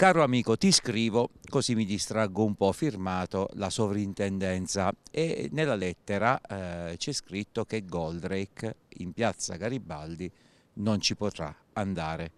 Caro amico, ti scrivo, così mi distraggo un po', firmato la sovrintendenza e nella lettera eh, c'è scritto che Goldrake in piazza Garibaldi non ci potrà andare.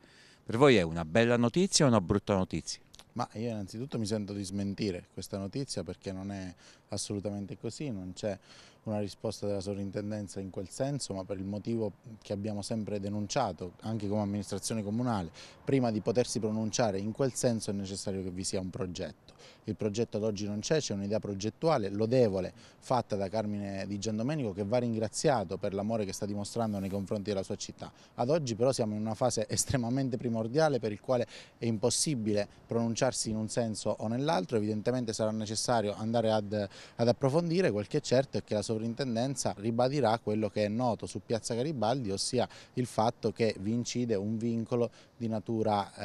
Per voi è una bella notizia o una brutta notizia? Ma io innanzitutto mi sento di smentire questa notizia perché non è assolutamente così, non c'è una risposta della sovrintendenza in quel senso, ma per il motivo che abbiamo sempre denunciato, anche come amministrazione comunale, prima di potersi pronunciare in quel senso è necessario che vi sia un progetto. Il progetto ad oggi non c'è, c'è un'idea progettuale lodevole fatta da Carmine Di Giandomenico che va ringraziato per l'amore che sta dimostrando nei confronti della sua città. Ad oggi però siamo in una fase estremamente primordiale per il quale è impossibile pronunciarsi in un senso o nell'altro, evidentemente sarà necessario andare ad ad approfondire, quel che è certo è che la sovrintendenza ribadirà quello che è noto su Piazza Garibaldi, ossia il fatto che vi incide un vincolo di natura eh,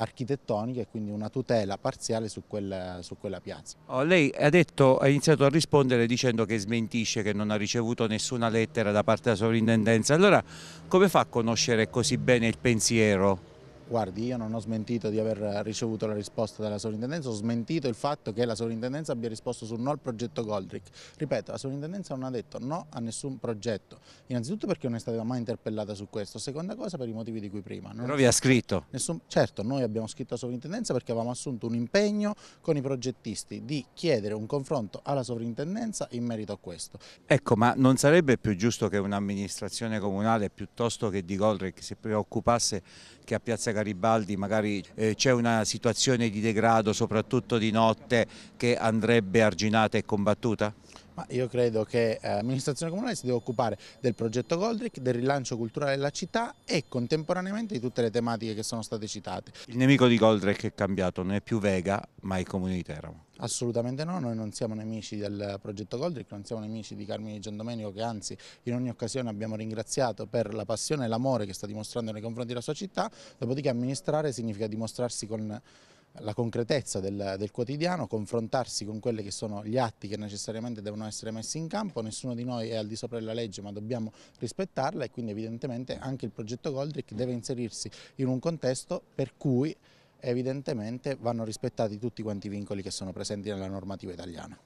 architettonica e quindi una tutela parziale su, quel, su quella piazza. Oh, lei ha, detto, ha iniziato a rispondere dicendo che smentisce che non ha ricevuto nessuna lettera da parte della sovrintendenza, allora come fa a conoscere così bene il pensiero? Guardi, io non ho smentito di aver ricevuto la risposta della sovrintendenza, ho smentito il fatto che la sovrintendenza abbia risposto su no al progetto Goldrick. Ripeto, la sovrintendenza non ha detto no a nessun progetto, innanzitutto perché non è stata mai interpellata su questo, seconda cosa per i motivi di cui prima. Non Però vi ha scritto? Nessun... Certo, noi abbiamo scritto alla sovrintendenza perché avevamo assunto un impegno con i progettisti di chiedere un confronto alla sovrintendenza in merito a questo. Ecco, ma non sarebbe più giusto che un'amministrazione comunale piuttosto che di Goldrick si preoccupasse che a Piazza Cat Garibaldi magari eh, c'è una situazione di degrado soprattutto di notte che andrebbe arginata e combattuta? io credo che eh, l'amministrazione comunale si deve occupare del progetto Goldrick, del rilancio culturale della città e contemporaneamente di tutte le tematiche che sono state citate. Il nemico di Goldrick è cambiato, non è più Vega ma è il Comune di Teramo. Assolutamente no, noi non siamo nemici del progetto Goldrick, non siamo nemici di Carmine Giandomenico che anzi in ogni occasione abbiamo ringraziato per la passione e l'amore che sta dimostrando nei confronti della sua città, dopodiché amministrare significa dimostrarsi con la concretezza del, del, quotidiano, confrontarsi con quelli che sono gli atti che necessariamente devono essere messi in campo, nessuno di noi è al di sopra della legge ma dobbiamo rispettarla e quindi evidentemente anche il progetto Goldrick deve inserirsi in un contesto per cui evidentemente vanno rispettati tutti quanti i vincoli che sono presenti nella normativa italiana.